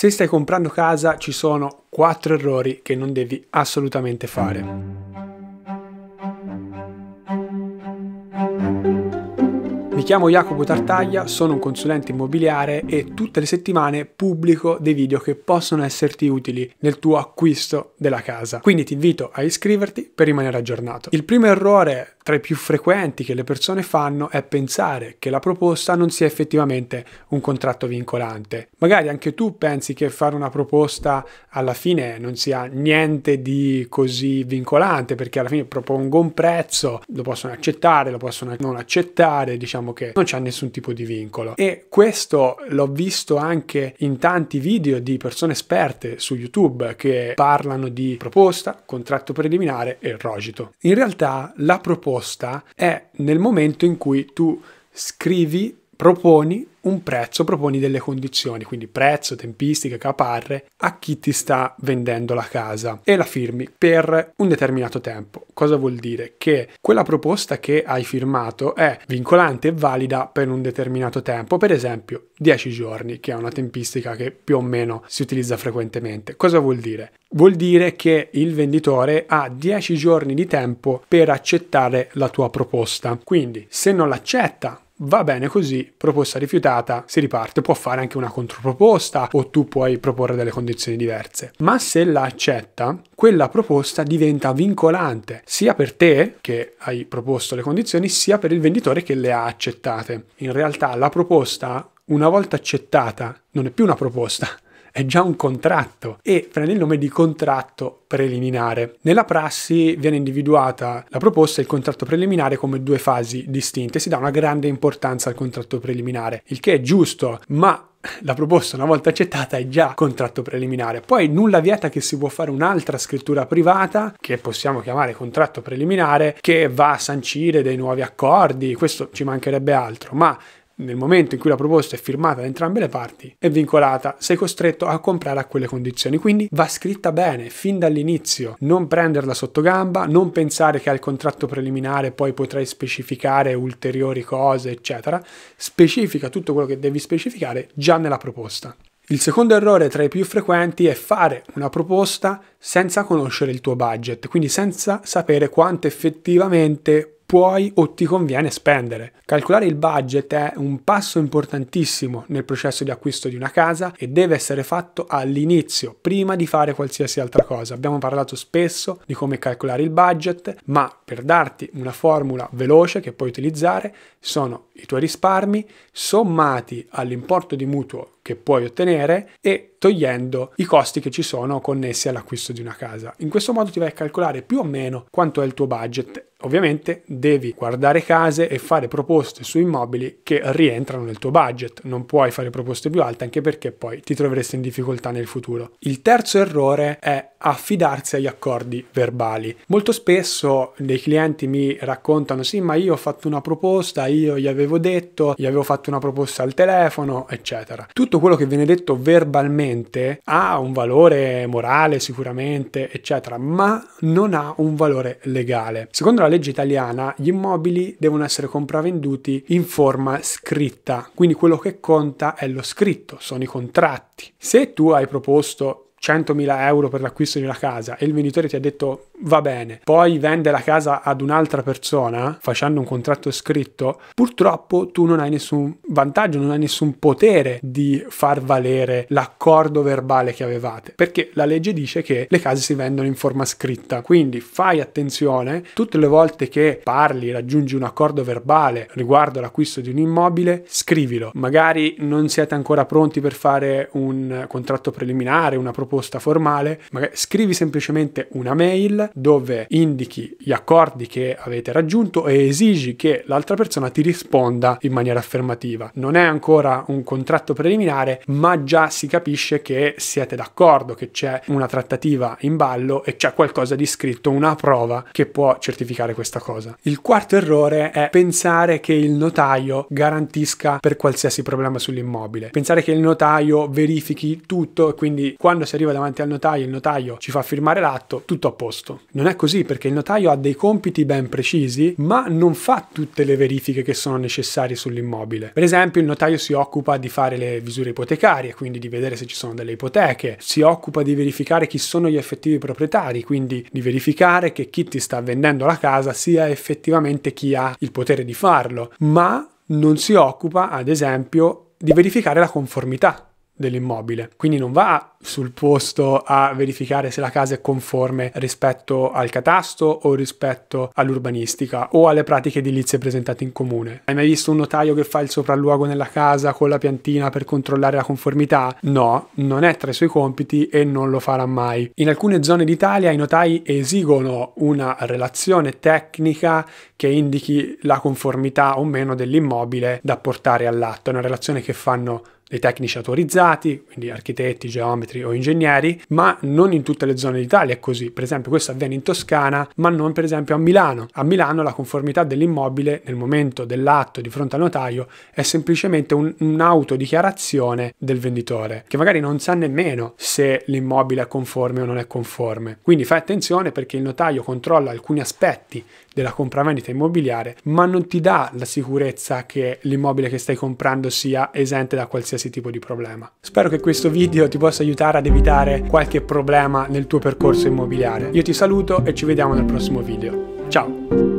Se stai comprando casa ci sono 4 errori che non devi assolutamente fare. Mi chiamo Jacopo Tartaglia, sono un consulente immobiliare e tutte le settimane pubblico dei video che possono esserti utili nel tuo acquisto della casa. Quindi ti invito a iscriverti per rimanere aggiornato. Il primo errore tra i più frequenti che le persone fanno è pensare che la proposta non sia effettivamente un contratto vincolante. Magari anche tu pensi che fare una proposta alla fine non sia niente di così vincolante, perché alla fine propongo un prezzo, lo possono accettare, lo possono non accettare, diciamo che non c'è nessun tipo di vincolo. E questo l'ho visto anche in tanti video di persone esperte su YouTube che parlano di proposta, contratto preliminare e rogito. In realtà la proposta risposta è nel momento in cui tu scrivi, proponi un prezzo, proponi delle condizioni, quindi prezzo, tempistiche, caparre, a chi ti sta vendendo la casa e la firmi per un determinato tempo. Cosa vuol dire? Che quella proposta che hai firmato è vincolante e valida per un determinato tempo, per esempio 10 giorni, che è una tempistica che più o meno si utilizza frequentemente. Cosa vuol dire? Vuol dire che il venditore ha 10 giorni di tempo per accettare la tua proposta. Quindi se non l'accetta, va bene così, proposta rifiutata, si riparte, può fare anche una controproposta o tu puoi proporre delle condizioni diverse. Ma se la accetta, quella proposta diventa vincolante sia per te che hai proposto le condizioni, sia per il venditore che le ha accettate. In realtà la proposta, una volta accettata, non è più una proposta, è già un contratto e prende il nome di contratto preliminare. Nella prassi viene individuata la proposta e il contratto preliminare come due fasi distinte, si dà una grande importanza al contratto preliminare, il che è giusto, ma la proposta una volta accettata è già contratto preliminare. Poi nulla vieta che si può fare un'altra scrittura privata che possiamo chiamare contratto preliminare che va a sancire dei nuovi accordi, questo ci mancherebbe altro, ma nel momento in cui la proposta è firmata da entrambe le parti, è vincolata, sei costretto a comprare a quelle condizioni. Quindi va scritta bene fin dall'inizio, non prenderla sotto gamba, non pensare che al contratto preliminare poi potrai specificare ulteriori cose, eccetera. Specifica tutto quello che devi specificare già nella proposta. Il secondo errore tra i più frequenti è fare una proposta senza conoscere il tuo budget, quindi senza sapere quanto effettivamente puoi o ti conviene spendere. Calcolare il budget è un passo importantissimo nel processo di acquisto di una casa e deve essere fatto all'inizio, prima di fare qualsiasi altra cosa. Abbiamo parlato spesso di come calcolare il budget, ma per darti una formula veloce che puoi utilizzare sono i tuoi risparmi sommati all'importo di mutuo che puoi ottenere e togliendo i costi che ci sono connessi all'acquisto di una casa. In questo modo ti vai a calcolare più o meno quanto è il tuo budget Ovviamente devi guardare case e fare proposte su immobili che rientrano nel tuo budget, non puoi fare proposte più alte anche perché poi ti troveresti in difficoltà nel futuro. Il terzo errore è affidarsi agli accordi verbali. Molto spesso dei clienti mi raccontano sì ma io ho fatto una proposta, io gli avevo detto, gli avevo fatto una proposta al telefono, eccetera. Tutto quello che viene detto verbalmente ha un valore morale sicuramente, eccetera, ma non ha un valore legale. Secondo la legge italiana gli immobili devono essere compravenduti in forma scritta, quindi quello che conta è lo scritto, sono i contratti. Se tu hai proposto 100.000 euro per l'acquisto di una casa e il venditore ti ha detto va bene, poi vende la casa ad un'altra persona facendo un contratto scritto, purtroppo tu non hai nessun vantaggio, non hai nessun potere di far valere l'accordo verbale che avevate, perché la legge dice che le case si vendono in forma scritta, quindi fai attenzione, tutte le volte che parli, raggiungi un accordo verbale riguardo all'acquisto di un immobile, scrivilo, magari non siete ancora pronti per fare un contratto preliminare, una proposta formale, magari scrivi semplicemente una mail dove indichi gli accordi che avete raggiunto e esigi che l'altra persona ti risponda in maniera affermativa. Non è ancora un contratto preliminare, ma già si capisce che siete d'accordo, che c'è una trattativa in ballo e c'è qualcosa di scritto, una prova che può certificare questa cosa. Il quarto errore è pensare che il notaio garantisca per qualsiasi problema sull'immobile. Pensare che il notaio verifichi tutto e quindi quando si arriva davanti al notaio, il notaio ci fa firmare l'atto, tutto a posto. Non è così perché il notaio ha dei compiti ben precisi, ma non fa tutte le verifiche che sono necessarie sull'immobile. Per esempio, il notaio si occupa di fare le misure ipotecarie, quindi di vedere se ci sono delle ipoteche, si occupa di verificare chi sono gli effettivi proprietari, quindi di verificare che chi ti sta vendendo la casa sia effettivamente chi ha il potere di farlo, ma non si occupa, ad esempio, di verificare la conformità dell'immobile. Quindi non va sul posto a verificare se la casa è conforme rispetto al catasto o rispetto all'urbanistica o alle pratiche edilizie presentate in comune. Hai mai visto un notaio che fa il sopralluogo nella casa con la piantina per controllare la conformità? No, non è tra i suoi compiti e non lo farà mai. In alcune zone d'Italia i notai esigono una relazione tecnica che indichi la conformità o meno dell'immobile da portare all'atto, è una relazione che fanno dei tecnici autorizzati, quindi architetti, geometri o ingegneri, ma non in tutte le zone d'Italia è così. Per esempio questo avviene in Toscana, ma non per esempio a Milano. A Milano la conformità dell'immobile nel momento dell'atto di fronte al notaio è semplicemente un, un'autodichiarazione del venditore, che magari non sa nemmeno se l'immobile è conforme o non è conforme. Quindi fai attenzione perché il notaio controlla alcuni aspetti della compravendita immobiliare, ma non ti dà la sicurezza che l'immobile che stai comprando sia esente da qualsiasi qualsiasi tipo di problema. Spero che questo video ti possa aiutare ad evitare qualche problema nel tuo percorso immobiliare. Io ti saluto e ci vediamo nel prossimo video. Ciao!